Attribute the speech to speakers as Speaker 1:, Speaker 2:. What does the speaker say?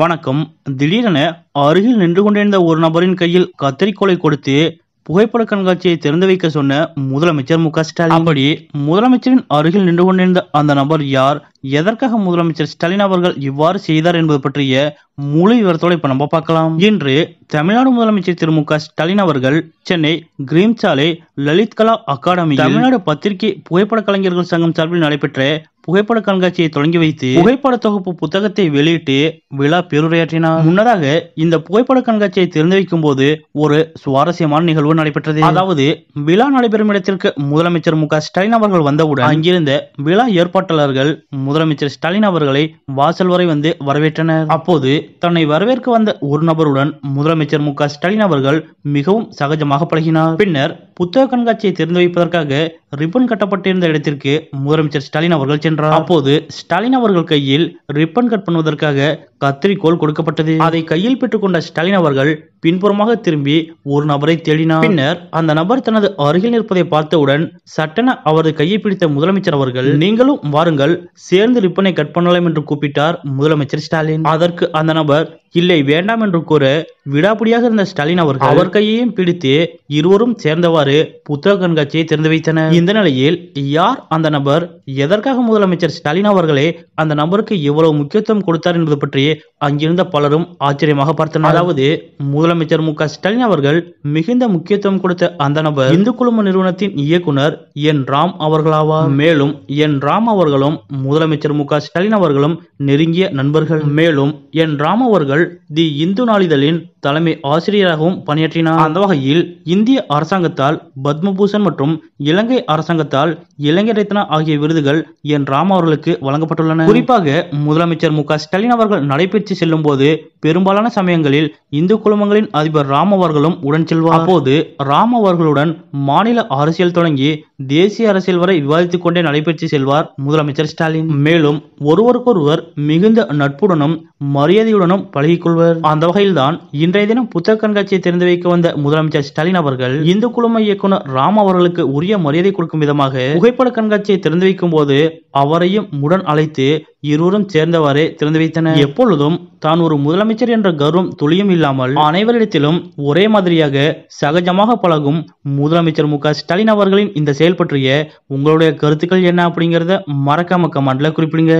Speaker 1: வணக்கம் திடீரென அருகில் நின்று கொண்டிருந்த ஒரு நபரின் கையில் கத்தரிக்கோலை கொடுத்து புகைப்பட கண்காட்சியை திறந்து வைக்க சொன்ன முதலமைச்சர் மு ஸ்டாலின் அப்படி முதலமைச்சரின் அருகில் நின்று கொண்டிருந்த அந்த நபர் யார் எதற்காக முதலமைச்சர் ஸ்டாலின் அவர்கள் இவ்வாறு செய்தார் என்பது பற்றிய முழு விவரத்தோடு இப்ப நம்ம பார்க்கலாம் இன்று தமிழ்நாடு முதலமைச்சர் திரு மு ஸ்டாலின் அவர்கள் சென்னை கிரீம் சாலை லலித் கலா அகாடமி தமிழ்நாடு பத்திரிகை புகைப்பட கலைஞர்கள் சங்கம் சார்பில் நடைபெற்ற புகைப்பட கண்காட்சியை தொடங்கி வைத்து புகைப்பட தொகுப்பு புத்தகத்தை வெளியிட்டு விழா பெருரையாற்றினார் முன்னதாக இந்த புகைப்பட கண்காட்சியை திறந்து வைக்கும் போது ஒரு சுவாரஸ்யமான நிகழ்வு நடைபெற்றது அதாவது விழா நடைபெறும் இடத்திற்கு முதலமைச்சர் மு ஸ்டாலின் அவர்கள் வந்தவுடன் அங்கிருந்த விழா ஏற்பாட்டாளர்கள் முதலமைச்சர் ஸ்டாலின் அவர்களை வாசல் வரை வந்து வரவேற்றனர் அப்போது தன்னை வரவேற்க வந்த ஒரு நபருடன் முதலமைச்சர் மு ஸ்டாலின் அவர்கள் மிகவும் சகஜமாக பழகினார் பின்னர் புத்தக கண்காட்சியை திறந்து வைப்பதற்காக ரிப்பன் கட்டப்பட்டிருந்த இடத்திற்கு முதலமைச்சர் ஸ்டாலின் அவர்கள் சென்றார் அப்போது ஸ்டாலின் அவர்கள் கையில் ரிப்பன் கட் பண்ணுவதற்காக கத்திரிக்கோள் கொடுக்கப்பட்டது அதை கையில் பெற்றுக்கொண்ட ஸ்டாலின் அவர்கள் பின்புறமாக திரும்பி ஒரு நபரை தேடினார் பின்னர் அந்த நபர் தனது அருகில் நிற்பதை பார்த்தவுடன் சட்டென அவரது கையை பிடித்த முதலமைச்சர் அவர்கள் நீங்களும் வாருங்கள் சேர்ந்து ரிப்பனை கட் பண்ணலாம் என்று கூப்பிட்டார் முதலமைச்சர் ஸ்டாலின் அதற்கு அந்த நபர் இல்லை வேண்டாம் என்று கூற விடாபிடியாக இருந்த ஸ்டாலின் அவர்கள் அவர் கையையும் பிடித்து இருவரும் சேர்ந்தவாறு புத்தக கண்காட்சியை திறந்து வைத்தனர் இந்த நிலையில் யார் அந்த நபர் எதற்காக முதலமைச்சர் ஸ்டாலின் அவர்களே அந்த நபருக்கு இவ்வளவு முக்கியத்துவம் கொடுத்தார் என்பது பற்றி அங்கிருந்த பலரும் ஆச்சரியமாக பார்த்தனர் அதாவது முதலமைச்சர் மு ஸ்டாலின் அவர்கள் மிகுந்த முக்கியத்துவம் கொடுத்த அந்த நபர் இந்து குழும நிறுவனத்தின் இயக்குனர் என் ராம் அவர்களாவா மேலும் என் ராம் அவர்களும் முதலமைச்சர் மு ஸ்டாலின் அவர்களும் நெருங்கிய நண்பர்கள் மேலும் என் ராம் அவர்கள் தி இந்து நாளிதழின் தலைமை ஆசிரியராகவும் பணியாற்றினார் அந்த வகையில் இந்திய அரசாங்கத்தால் பத்மபூஷன் மற்றும் இலங்கை அரசாங்கத்தால் இலங்கை ரத்னா ஆகிய விருதுகள் என் ராம அவர்களுக்கு வழங்கப்பட்டுள்ளன குறிப்பாக முதலமைச்சர் மு ஸ்டாலின் அவர்கள் நடைபெற்று செல்லும் போது பெரும்பாலான சமயங்களில் இந்து குழுமங்களின் அதிபர் ராம் அவர்களும் உடன் செல்வார் அப்போது ராம் அவர்களுடன் மாநில அரசியல் தொடங்கி தேசிய அரசியல் வரை விவாதித்துக் கொண்டே நடைபெற்று செல்வார் முதலமைச்சர் ஸ்டாலின் மேலும் ஒருவருக்கொருவர் மிகுந்த நட்புடனும் மரியாதையுடனும் பழகிக்கொள்வர் அந்த வகையில்தான் இன்று இன்றைய தினம் புத்தக கண்காட்சியை திறந்து வைக்க வந்த முதலமைச்சர் ஸ்டாலின் அவர்கள் இந்து குழும இயக்குனர் ராம் அவர்களுக்கு உரிய மரியாதை கொடுக்கும் விதமாக புகைப்பட கண்காட்சியை திறந்து வைக்கும் போது அவரையும் உடன் அழைத்து இருவரும் சேர்ந்தவாறே திறந்து வைத்தனர் எப்பொழுதும் தான் ஒரு முதலமைச்சர் என்ற கர்வம் துளியும் இல்லாமல் அனைவரிடத்திலும் ஒரே மாதிரியாக சகஜமாக பழகும் முதலமைச்சர் மு ஸ்டாலின் அவர்களின் இந்த செயல் பற்றிய உங்களுடைய கருத்துக்கள் என்ன அப்படிங்கறத மறக்காம கமெண்ட்ல குறிப்பிடுங்க